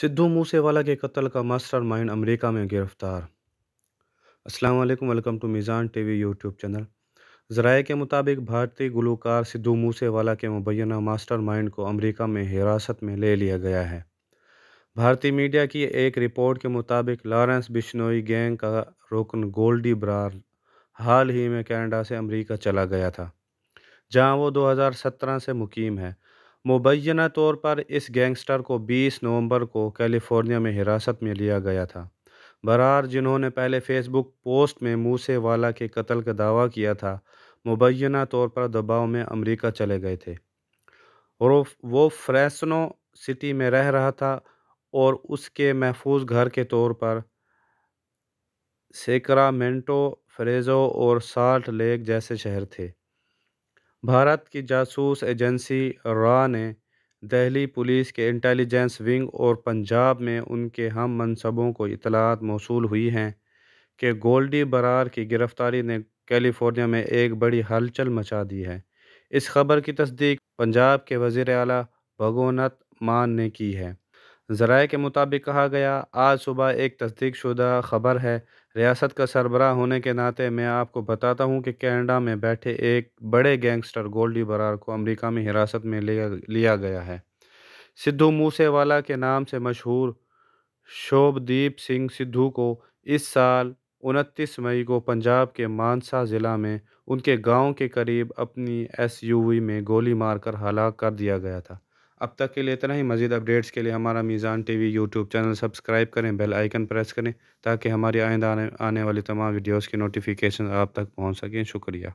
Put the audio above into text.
सिद्धू मूसेवाला के कत्ल का मास्टरमाइंड अमेरिका में गिरफ्तार अस्सलाम वालेकुम welcome to Mizan TV YouTube channel जराए के मुताबिक भारतीय गुलकार सिद्धू मूसेवाला के मुबैना मास्टरमाइंड को अमेरिका में हिरासत में ले लिया गया है भारतीय मीडिया की एक रिपोर्ट के मुताबिक लॉरेंस बिश्नोई गैंग का रुकन गोल्डी ब्रार हाल ही में कैनेडा से अमरीका चला गया था जहाँ वो दो से मुकीम है मुबैना तौर पर इस गैंगस्टर को 20 नवंबर को कैलिफोर्निया में हिरासत में लिया गया था बरार जिन्होंने पहले फेसबुक पोस्ट में मूसे वाला के कत्ल का दावा किया था मुबैना तौर पर दबाव में अमेरिका चले गए थे और वो फ्रेसनो सिटी में रह रहा था और उसके महफूज घर के तौर पर सेक्रामेंटो फ्रेजो और साल्ट लेक जैसे शहर थे भारत की जासूस एजेंसी रॉ ने दिल्ली पुलिस के इंटेलिजेंस विंग और पंजाब में उनके हम मनसबों को इतलात मौसू हुई हैं कि गोल्डी बरार की गिरफ़्तारी ने कैलिफोर्निया में एक बड़ी हलचल मचा दी है इस खबर की तस्दीक पंजाब के वजीर अला भगोनत मान ने की है ज़राए के मुताबिक कहा गया आज सुबह एक तस्दीक शुदा ख़बर है रियासत का सरबराह होने के नाते मैं आपको बताता हूँ कि कैनेडा में बैठे एक बड़े गैंगस्टर गोल्डी बरार को अमरीका में हिरासत में लिया लिया गया है सिद्धू मूसेवाला के नाम से मशहूर शोभदीप सिंह सिद्धू को इस साल उनतीस मई को पंजाब के मानसा ज़िला में उनके गांव के करीब अपनी एसयूवी में गोली मारकर हलाक कर दिया गया था अब तक के लिए इतना ही मजीद अपडेट्स के लिए हमारा Meezan TV YouTube channel subscribe करें बेल आइकन प्रेस करें ताकि हमारी आइंदा आने, आने वाली तमाम वीडियोस की नोटिफिकेशन आप तक पहुंच सकें शुक्रिया